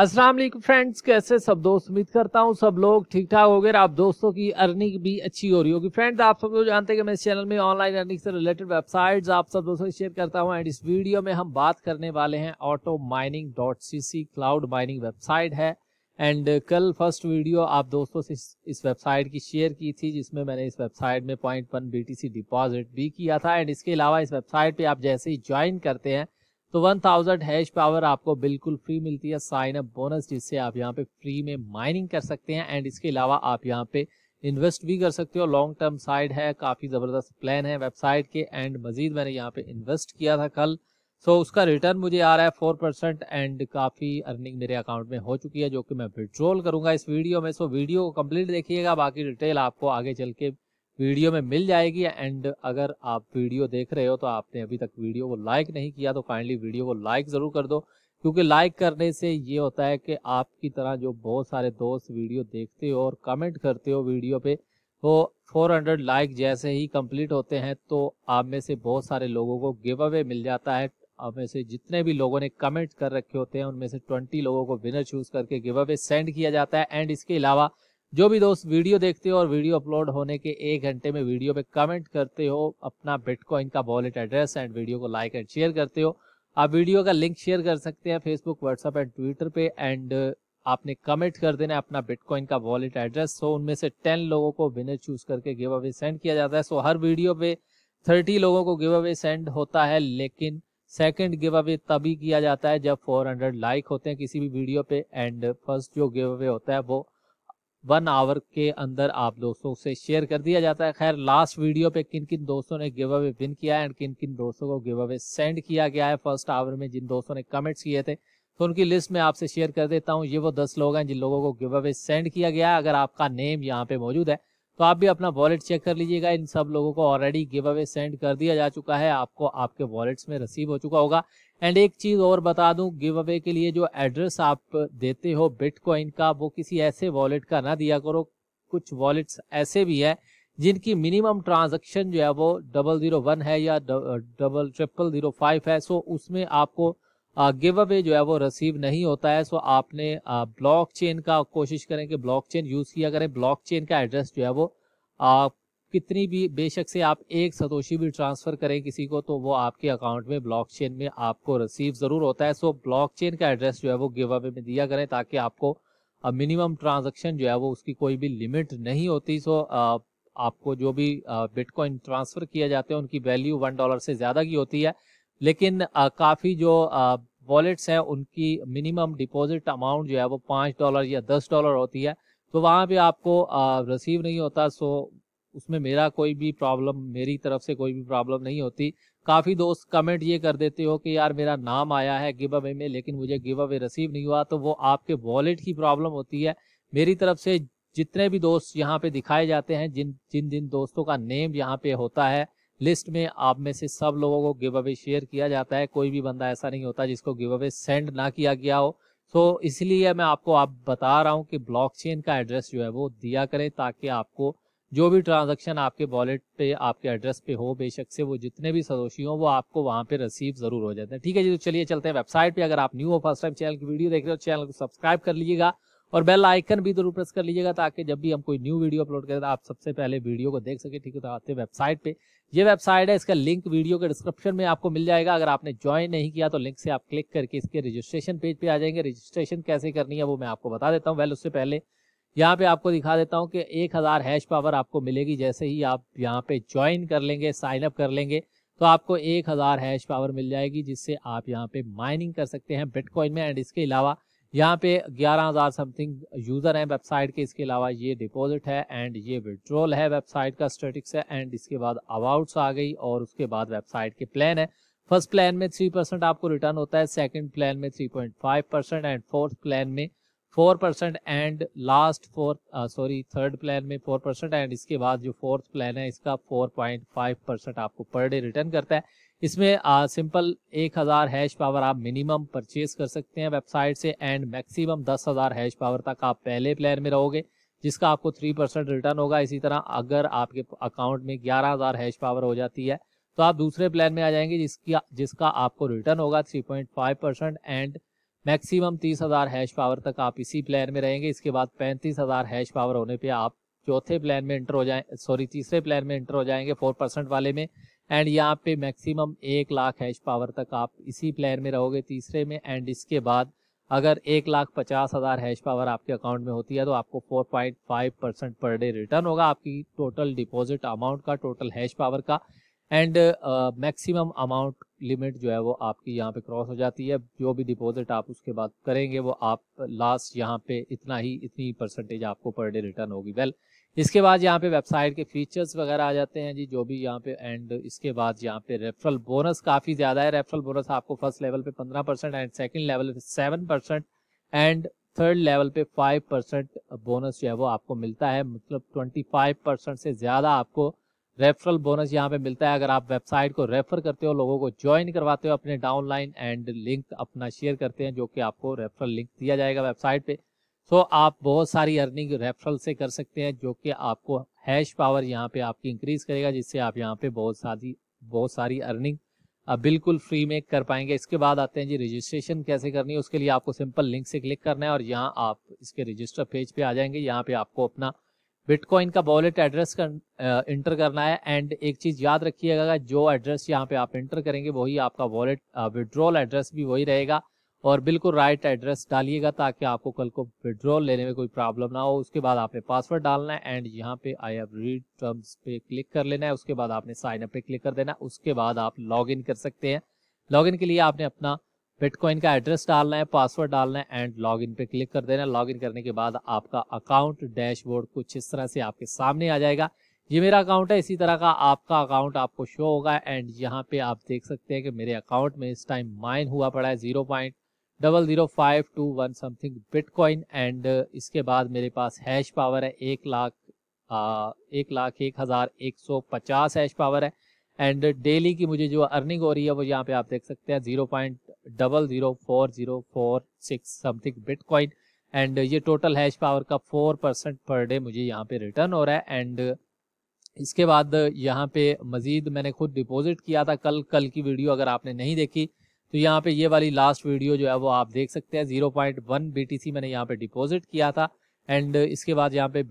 असल फ्रेंड्स कैसे सब दोस्त उम्मीद करता हूँ सब लोग ठीक ठाक हो गए आप दोस्तों की अर्निंग भी अच्छी हो रही होगी फ्रेंड्स आप सब लोग जानते हैं कि मैं इस चैनल में ऑनलाइन अर्निंग से रिलेटेड वेबसाइट्स आप सब दोस्तों शेयर करता हूँ एंड इस वीडियो में हम बात करने वाले हैं auto mining dot C C cloud mining website है एंड कल फर्स्ट वीडियो आप दोस्तों से इस वेबसाइट की शेयर की थी जिसमें मैंने इस वेबसाइट में पॉइंट वन बी डिपॉजिट भी किया था एंड इसके अलावा इस वेबसाइट पर आप जैसे ही ज्वाइन करते हैं तो 1000 हैश पावर आपको बिल्कुल फ्री मिलती है साइन अप बोनस जिससे आप यहाँ पे फ्री में माइनिंग कर सकते हैं एंड इसके अलावा आप यहाँ पे इन्वेस्ट भी कर सकते हो लॉन्ग टर्म साइड है काफ़ी ज़बरदस्त प्लान है वेबसाइट के एंड मज़ीद मैंने यहाँ पे इन्वेस्ट किया था कल सो so, उसका रिटर्न मुझे आ रहा है फोर परसेंट एंड काफ़ी अर्निंग मेरे अकाउंट में हो चुकी है जो कि मैं विड्रॉल करूंगा इस वीडियो में सो so, वीडियो को कम्प्लीट देखिएगा बाकी डिटेल आपको आगे चल के वीडियो में मिल जाएगी एंड अगर आप वीडियो देख रहे हो तो आपने अभी तक वीडियो को लाइक नहीं किया तो काइंडली वीडियो को लाइक ज़रूर कर दो क्योंकि लाइक करने से ये होता है कि आपकी तरह जो बहुत सारे दोस्त वीडियो देखते हो और कमेंट करते हो वीडियो पे तो 400 लाइक जैसे ही कंप्लीट होते हैं तो आप में से बहुत सारे लोगों को गिव अवे मिल जाता है आप में से जितने भी लोगों ने कमेंट कर रखे होते हैं उनमें से 20 लोगों को विनर चूज करके गिव अवे सेंड किया जाता है एंड इसके अलावा जो भी दोस्त वीडियो देखते हो और वीडियो अपलोड होने के एक घंटे में वीडियो पे कमेंट करते हो अपना बिटकॉइन का वॉलेट एड्रेस एंड वीडियो को लाइक एंड शेयर करते हो आप वीडियो का लिंक शेयर कर सकते हैं फेसबुक व्हाट्सएप एंड ट्विटर पे एंड आपने कमेंट कर देना अपना बिटकॉइन का वॉलेट एड्रेस सो उनमें से टेन लोगों को विनर चूज करके गिव अवे सेंड किया जाता है सो हर वीडियो पे थर्टी लोगों को गिव अवे सेंड होता है लेकिन सेकेंड गिव अवे तभी किया जाता है जब 400 लाइक होते हैं किसी भी वीडियो पे एंड फर्स्ट जो गिव अवे होता है वो वन आवर के अंदर आप दोस्तों से शेयर कर दिया जाता है खैर लास्ट वीडियो पे किन किन दोस्तों ने गिव अवे विन किया है एंड किन किन दोस्तों को गिव अवे सेंड किया गया है फर्स्ट आवर में जिन दोस्तों ने कमेंट्स किए थे तो उनकी लिस्ट में आपसे शेयर कर देता हूँ ये वो दस लोग हैं जिन लोगों को गिव अवे सेंड किया गया है अगर आपका नेम यहाँ पे मौजूद है तो आप भी अपना वॉलेट चेक कर लीजिएगा इन सब लोगों को ऑलरेडी गिव अवे सेंड कर दिया जा चुका है आपको आपके वॉलेट्स में रिसीव हो चुका होगा एंड एक चीज और बता दूं गिव अवे के लिए जो एड्रेस आप देते हो बिटकॉइन का वो किसी ऐसे वॉलेट का ना दिया करो कुछ वॉलेट्स ऐसे भी है जिनकी मिनिमम ट्रांजैक्शन जो है वो डबल जीरो वन है या डबल ट्रिपल जीरो फाइव है सो उसमें आपको गिव अवे जो है वो रिसीव नहीं होता है सो आपने चेन का कोशिश करें कि चेन यूज किया करें चेन का एड्रेस जो है वो आप कितनी भी बेशक से आप एक सतोशी भी ट्रांसफ़र करें किसी को तो वो आपके अकाउंट में ब्लॉकचेन में आपको रिसीव ज़रूर होता है सो ब्लॉकचेन का एड्रेस जो है वो गिव अवे में दिया करें ताकि आपको मिनिमम ट्रांजेक्शन जो है वो उसकी कोई भी लिमिट नहीं होती सो आपको जो भी बिटकॉइन ट्रांसफ़र किया जाते हैं उनकी वैल्यू वन डॉलर से ज़्यादा की होती है लेकिन काफ़ी जो वॉलेट्स हैं उनकी मिनिमम डिपॉजिट अमाउंट जो है वो पाँच डॉलर या दस डॉलर होती है तो वहाँ भी आपको रिसीव नहीं होता सो उसमें मेरा कोई भी प्रॉब्लम मेरी तरफ से कोई भी प्रॉब्लम नहीं होती काफ़ी दोस्त कमेंट ये कर देते हो कि यार मेरा नाम आया है गिव अवे में लेकिन मुझे गिव अवे रिसीव नहीं हुआ तो वो आपके वॉलेट की प्रॉब्लम होती है मेरी तरफ से जितने भी दोस्त यहाँ पे दिखाए जाते हैं जिन जिन जिन दोस्तों का नेम यहाँ पे होता है लिस्ट में आप में से सब लोगों को गिव अवे शेयर किया जाता है कोई भी बंदा ऐसा नहीं होता जिसको गिव अवे सेंड ना किया गया हो तो इसलिए मैं आपको आप बता रहा हूँ कि ब्लॉकचेन का एड्रेस जो है वो दिया करें ताकि आपको जो भी ट्रांजैक्शन आपके वॉलेट पे आपके एड्रेस पे हो बेशक से वो जितने भी सदोशी हो वो आपको वहाँ पे रिसीव जरूर हो जाते हैं ठीक है जी तो चलिए चलते हैं वेबसाइट पे अगर आप न्यू हो फर्स्ट टाइम चैनल की वीडियो देख रहे हो चैनल को सब्सक्राइब कर लीजिएगा और बेल आइकन भी जरूर प्रेस कर लीजिएगा ताकि जब भी हम कोई न्यू वीडियो अपलोड करें तो आप सबसे पहले वीडियो को देख सके ठीक है तो आते हैं वेबसाइट पे ये वेबसाइट है इसका लिंक वीडियो के डिस्क्रिप्शन में आपको मिल जाएगा अगर आपने ज्वाइन नहीं किया तो लिंक से आप क्लिक करके इसके रजिस्ट्रेशन पेज पे आ जाएंगे रजिस्ट्रेशन कैसे करनी है वो मैं आपको बता देता हूँ वेल उससे पहले यहाँ पे आपको दिखा देता हूँ कि 1000 हैश पावर आपको मिलेगी जैसे ही आप यहाँ पे ज्वाइन कर लेंगे साइन अप कर लेंगे तो आपको 1000 हैश पावर मिल जाएगी जिससे आप यहाँ पे माइनिंग कर सकते हैं बिटकॉइन में एंड इसके अलावा यहाँ पे 11000 समथिंग यूज़र हैं वेबसाइट के इसके अलावा ये डिपोजिट है एंड ये विड्रॉल है वेबसाइट का स्टेटिक्स है एंड इसके बाद अबाउट्स आ गई और उसके बाद वेबसाइट के प्लान है फर्स्ट प्लान में थ्री परसेंट आपको रिटर्न होता है सेकेंड प्लान में three point five percent and fourth plan में four percent and last fourth sorry third plan में फोर परसेंट एंड इसके बाद जो फोर्थ प्लान है इसका फोर पॉइंट फाइव परसेंट आपको पर डे रिटर्न करता है इसमें सिंपल uh, एक हज़ार हैश पावर आप मिनिमम परचेज कर सकते हैं वेबसाइट से एंड मैक्सिमम दस हज़ार हैश पावर तक आप पहले प्लान में रहोगे जिसका आपको थ्री परसेंट रिटर्न होगा इसी तरह अगर आपके अकाउंट में ग्यारह हज़ार हैश पावर हो जाती है तो आप दूसरे प्लान में आ जाएंगे जिसकी जिसका आपको रिटर्न होगा three point five percent and maximum तीस हज़ार हैश पावर तक आप इसी प्लान में रहेंगे इसके बाद पैंतीस हज़ार हैश पावर होने पे आप चौथे प्लान में इंटर हो जाए सॉरी तीसरे प्लान में इंटर हो जाएंगे फोर परसेंट वाले में एंड यहाँ पे मैक्सिमम एक लाख हैश पावर तक आप इसी प्लान में रहोगे तीसरे में एंड इसके बाद अगर एक लाख पचास हज़ार हैश पावर आपके अकाउंट में होती है तो आपको four point five percent per day return होगा आपकी टोटल डिपॉजिट अमाउंट का टोटल हैश पावर का एंड मैक्सिमम अमाउंट लिमिट जो है वो आपकी यहाँ पे क्रॉस हो जाती है जो भी डिपॉजिट आप उसके बाद करेंगे वो आप लास्ट यहाँ पे इतना ही इतनी परसेंटेज आपको पर डे रिटर्न होगी वेल इसके बाद यहाँ पे वेबसाइट के फीचर्स वगैरह आ जाते हैं जी जो भी यहाँ पे एंड इसके बाद यहाँ पे रेफरल बोनस काफ़ी ज़्यादा है रेफरल बोनस आपको फर्स्ट लेवल पे पंद्रह एंड सेकेंड लेवल पे सेवन एंड थर्ड लेवल पे फाइव बोनस जो है वो आपको मिलता है मतलब ट्वेंटी से ज़्यादा आपको रेफरल बोनस यहाँ पे मिलता है अगर आप वेबसाइट को रेफर करते हो लोगों को ज्वाइन करवाते हो अपने डाउनलाइन एंड लिंक अपना शेयर करते हैं जो कि आपको रेफरल लिंक दिया जाएगा वेबसाइट पे सो so, आप बहुत सारी अर्निंग रेफरल से कर सकते हैं जो कि आपको हैश पावर यहाँ पे आपकी इंक्रीज करेगा जिससे आप यहाँ पे बहुत सारी बहुत सारी अर्निंग बिल्कुल फ्री में कर पाएंगे इसके बाद आते हैं जी रजिस्ट्रेशन कैसे करनी है उसके लिए आपको सिंपल लिंक से क्लिक करना है और यहाँ आप इसके रजिस्टर पेज पे आ जाएंगे यहाँ पे आपको अपना बिटकॉइन का वॉलेट एड्रेस कर, इंटर uh, करना है एंड एक चीज़ याद रखिएगा जो एड्रेस यहाँ पे आप इंटर करेंगे वही आपका वॉलेट विड्रॉल एड्रेस भी वही रहेगा और बिल्कुल राइट एड्रेस डालिएगा ताकि आपको कल को विड्रॉल लेने में कोई प्रॉब्लम ना हो उसके बाद आपने पासवर्ड डालना है एंड यहाँ पे आई हैव रीड टर्म्स पे क्लिक कर लेना है उसके बाद आपने साइन अप पे क्लिक कर देना उसके बाद आप लॉग कर सकते हैं लॉग के लिए आपने अपना बिटकॉइन का एड्रेस डालना है पासवर्ड डालना है एंड लॉगिन पे क्लिक कर देना लॉगिन करने के बाद आपका अकाउंट डैशबोर्ड कुछ इस तरह से आपके सामने आ जाएगा ये मेरा अकाउंट है इसी तरह का आपका अकाउंट आपको शो होगा एंड यहाँ पे आप देख सकते हैं कि मेरे अकाउंट में इस टाइम माइन हुआ पड़ा है zero point double zero five two one something bitcoin and इसके बाद मेरे पास हैश पावर है एक लाख एक लाख एक हज़ार एक सौ पचास हैश पावर है एंड डेली की मुझे जो अर्निंग हो रही है वो यहाँ पे आप देख सकते हैं zero point double zero four zero four six something bitcoin and ये टोटल हैश पावर का फोर परसेंट पर डे मुझे यहाँ पे रिटर्न हो रहा है एंड इसके बाद यहाँ पे मज़ीद मैंने खुद डिपॉजिट किया था कल कल की वीडियो अगर आपने नहीं देखी तो यहाँ पे ये वाली लास्ट वीडियो जो है वो आप देख सकते हैं जीरो पॉइंट वन बी मैंने यहाँ पे डिपॉजिट किया था एंड uh, इसके बाद यहाँ पे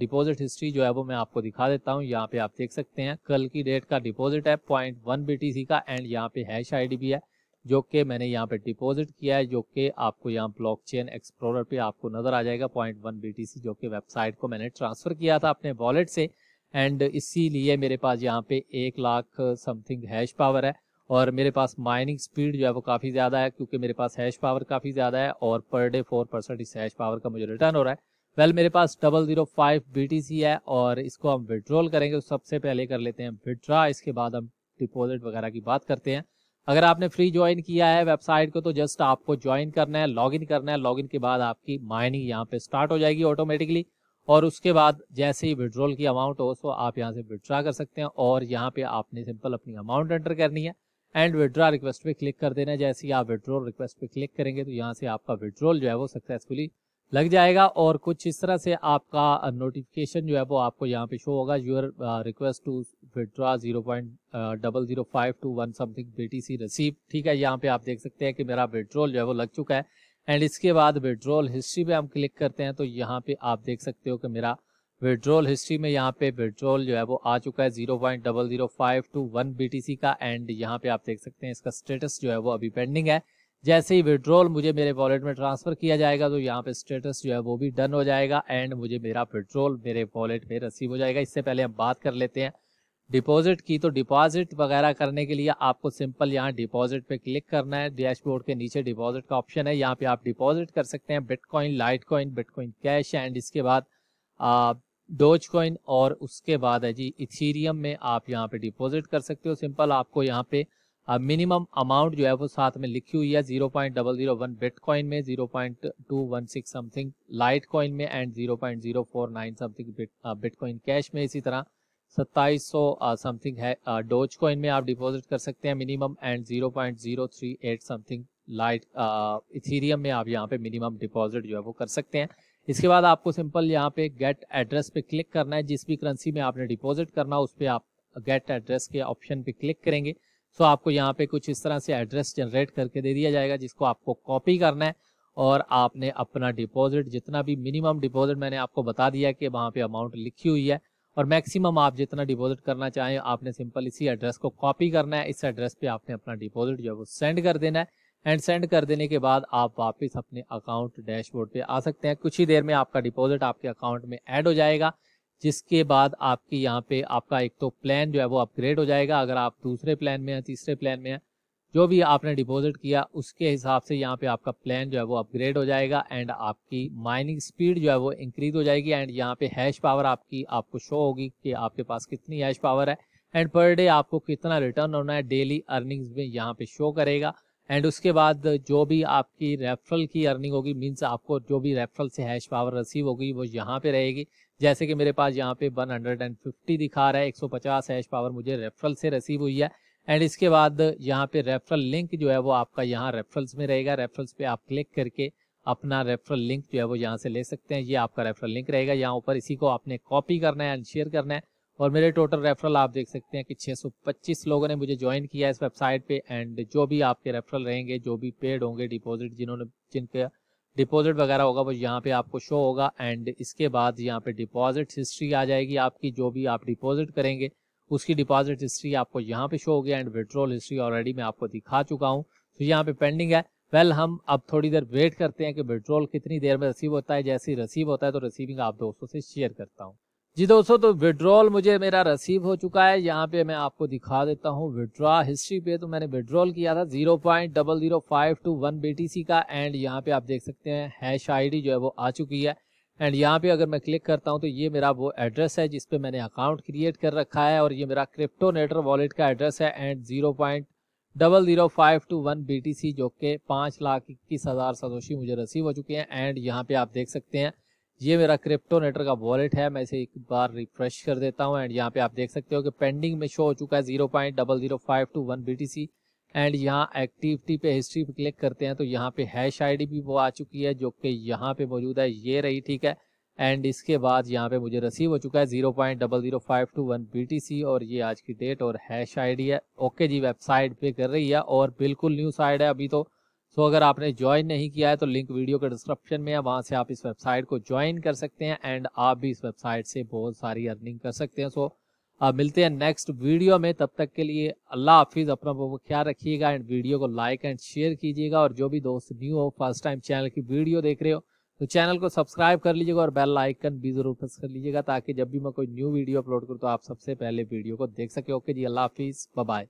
डिपॉजिट हिस्ट्री uh, जो है वो मैं आपको दिखा देता हूँ यहाँ पे आप देख सकते हैं कल की डेट का डिपॉजिट है पॉइंट वन बीटीसी का एंड यहाँ पे हैश आईडी भी है जो कि मैंने यहाँ पे डिपॉजिट किया है जो कि आपको यहाँ ब्लॉकचेन एक्सप्लोरर पे आपको नजर आ जाएगा पॉइंट वन बीटीसी जो कि वेबसाइट को मैंने ट्रांसफर किया था अपने वॉलेट से एंड इसीलिए मेरे पास यहाँ पे एक लाख समथिंग हैश पावर है और मेरे पास माइनिंग स्पीड जो है वो काफ़ी ज़्यादा है क्योंकि मेरे पास हैश पावर काफ़ी ज़्यादा है और पर डे फोर परसेंट इस हैश पावर का मुझे रिटर्न हो रहा है वेल well, मेरे पास डबल जीरो फाइव बी है और इसको हम विड्रॉल करेंगे तो सबसे पहले कर लेते हैं विड्रा इसके बाद हम डिपॉजिट वगैरह की बात करते हैं अगर आपने फ्री ज्वाइन किया है वेबसाइट को तो जस्ट आपको ज्वाइन करना है लॉगिन करना है लॉगिन के बाद आपकी माइनिंग यहाँ पे स्टार्ट हो जाएगी ऑटोमेटिकली और उसके बाद जैसे ही विड्रॉल की अमाउंट हो सो तो आप यहाँ से विड्रा कर सकते हैं और यहाँ पे आपने सिंपल अपनी अमाउंट एंटर करनी है एंड विड्रा रिक्वेस्ट पे क्लिक कर देना है जैसे ही आप विड्रॉल रिक्वेस्ट पे क्लिक करेंगे तो यहाँ से आपका विड्रॉल जो है वो सक्सेसफुली लग जाएगा और कुछ इस तरह से आपका नोटिफिकेशन जो है वो आपको यहाँ पे शो होगा your request to withdraw zero point double zero five two one something BTC receive ठीक है यहाँ पे आप देख सकते हैं कि मेरा विड्रोल जो है वो लग चुका है एंड इसके बाद विड्रोल हिस्ट्री पे हम क्लिक करते हैं तो यहाँ पे आप देख सकते हो कि मेरा विड्रोल हिस्ट्री में यहाँ पे विड्रोल जो है वो आ चुका है zero point double zero five two one B का एंड यहाँ पे आप देख सकते हैं इसका स्टेटस जो है वो अभी पेंडिंग है जैसे ही विड्रॉल मुझे मेरे वॉलेट में ट्रांसफ़र किया जाएगा तो यहाँ पे स्टेटस जो है वो भी डन हो जाएगा एंड मुझे मेरा विड्रॉल मेरे वॉलेट में रसीव हो जाएगा इससे पहले हम बात कर लेते हैं डिपॉजिट की तो डिपॉजिट वगैरह करने के लिए आपको सिंपल यहाँ डिपॉजिट पे क्लिक करना है डैशबोर्ड के नीचे डिपॉजिट का ऑप्शन है यहाँ पे आप डिपॉजिट कर सकते हैं bitcoin litecoin bitcoin cash and इसके बाद डोज कॉइन और उसके बाद है जी इथीरियम में आप यहाँ पे डिपॉजिट कर सकते हो सिंपल आपको यहाँ पे मिनिमम अमाउंट जो है वो साथ में लिखी हुई है zero point double zero one bitcoin में zero point two one six something litecoin में and zero point zero four nine something bitcoin cash में इसी तरह सत्ताईस सौ समथिंग uh, है डोज uh, कॉइन में आप डिपॉजिट कर सकते हैं minimum and zero point zero three eight something lite Ethereum में आप यहाँ पे मिनिमम डिपॉजिट जो है वो कर सकते हैं इसके बाद आपको सिंपल यहाँ पे गेट एड्रेस पे क्लिक करना है जिस भी करेंसी में आपने डिपॉजिट करना उस पर आप गेट एड्रेस के ऑप्शन पे क्लिक करेंगे सो आपको यहाँ पे कुछ इस तरह से एड्रेस जनरेट करके दे दिया जाएगा जिसको आपको कॉपी करना है और आपने अपना डिपॉजिट जितना भी मिनिमम डिपॉजिट मैंने आपको बता दिया कि वहाँ पे अमाउंट लिखी हुई है और मैक्सिमम आप जितना डिपॉजिट करना चाहें आपने सिंपल इसी एड्रेस को कॉपी करना है इस एड्रेस पे आपने अपना डिपॉजिट जो है वो सेंड कर देना है एंड सेंड कर देने के बाद आप वापस अपने अकाउंट डैशबोर्ड पे आ सकते हैं कुछ ही देर में आपका डिपॉजिट आपके अकाउंट में ऐड हो जाएगा जिसके बाद आपकी यहाँ पे आपका एक तो प्लान जो है वो अपग्रेड हो जाएगा अगर आप दूसरे प्लान में हैं तीसरे प्लान में हैं जो भी आपने डिपॉजिट किया उसके हिसाब से यहाँ पे आपका प्लान जो है वो अपग्रेड हो जाएगा एंड आपकी माइनिंग स्पीड जो है वो इंक्रीज हो जाएगी एंड यहाँ पे हैश पावर आपकी आपको शो होगी कि आपके पास कितनी हैश पावर है एंड पर डे आपको कितना रिटर्न होना है डेली अर्निंग्स में यहाँ पे शो करेगा एंड उसके बाद जो भी आपकी रेफरल की अर्निंग होगी मीन्स आपको जो भी रेफरल से हैश पावर रिसीव होगी वो यहाँ पे रहेगी जैसे कि मेरे पास यहाँ पे 150 दिखा रहा है 150 हैश पावर मुझे रेफरल से रिसीव हुई है एंड इसके बाद यहाँ पे रेफरल लिंक जो है वो आपका यहाँ रेफरल्स में रहेगा रेफरल्स पे आप क्लिक करके अपना रेफरल लिंक जो है वो यहाँ से ले सकते हैं ये आपका रेफरल लिंक रहेगा यहाँ ऊपर इसी को आपने कॉपी करना है एंड शेयर करना है और मेरे टोटल रेफरल आप देख सकते हैं कि 625 लोगों ने मुझे ज्वाइन किया है इस वेबसाइट पे एंड जो भी आपके रेफरल रहेंगे जो भी पेड होंगे डिपॉजिट जिन्होंने जिनके डिपॉजिट वगैरह होगा वो यहाँ पे आपको शो होगा एंड इसके बाद यहाँ पे डिपॉजिट हिस्ट्री आ जाएगी आपकी जो भी आप डिपॉजिट करेंगे उसकी डिपॉजिट हिस्ट्री आपको यहाँ पे शो हो गया एंड विड्रॉल हिस्ट्री ऑलरेडी मैं आपको दिखा चुका हूँ तो यहाँ पे पेंडिंग है वेल well, हम अब थोड़ी देर वेट करते हैं कि विड्रॉल कितनी देर में रसीव होता है जैसे ही रसीव होता है तो रिसीविंग आप दोस्तों से शेयर करता हूँ जी दोस्तों तो विड्रॉल मुझे मेरा रसीव हो चुका है यहाँ पे मैं आपको दिखा देता हूँ विड्रॉ हिस्ट्री पे तो मैंने विड्रॉल किया था zero point double zero five two one B का एंड यहाँ पे आप देख सकते हैं हैश आईडी जो है वो आ चुकी है एंड यहाँ पे अगर मैं क्लिक करता हूँ तो ये मेरा वो एड्रेस है जिसपे मैंने अकाउंट क्रिएट कर रखा है और ये मेरा क्रिप्टो नेटर वॉलेट का एड्रेस है and zero point double zero five two one B जो कि पाँच लाख इक्कीस हज़ार सदोशी मुझे रसीव हो चुके हैं एंड यहाँ पे आप देख सकते हैं ये मेरा क्रिप्टो नेटर का वॉलेट है मैं इसे एक बार रिफ्रेश कर देता हूँ एंड यहाँ पे आप देख सकते हो कि पेंडिंग में शो हो चुका है zero point double zero five two one B T C and यहाँ एक्टिविटी पे हिस्ट्री पे क्लिक करते हैं तो यहाँ पे हैश आईडी भी वो आ चुकी है जो कि यहाँ पे मौजूद है ये रही ठीक है एंड इसके बाद यहाँ पे मुझे रसीव हो चुका है zero point double zero five two one B T C और ये आज की डेट और हैश आईडी है ओके जी वेबसाइट पे कर रही है और बिल्कुल न्यू साइड है अभी तो सो अगर आपने ज्वाइन नहीं किया है तो लिंक वीडियो के डिस्क्रिप्शन में है वहाँ से आप इस वेबसाइट को ज्वाइन कर सकते हैं एंड आप भी इस वेबसाइट से बहुत सारी अर्निंग कर सकते हैं सो आप मिलते हैं नेक्स्ट वीडियो में तब तक के लिए अल्लाह हाफिज़ अपना वो ख्याल रखिएगा एंड वीडियो को लाइक एंड शेयर कीजिएगा और जो भी दोस्त न्यू हो फर्स्ट टाइम चैनल की वीडियो देख रहे हो तो चैनल को सब्सक्राइब कर लीजिएगा और बेल आइकन भी ज़रूर प्रेस कर लीजिएगा ताकि जब भी मैं कोई न्यू वीडियो अपलोड करूँ तो आप सबसे पहले वीडियो को देख सके ओके जी अल्लाह हाफिज़ बाय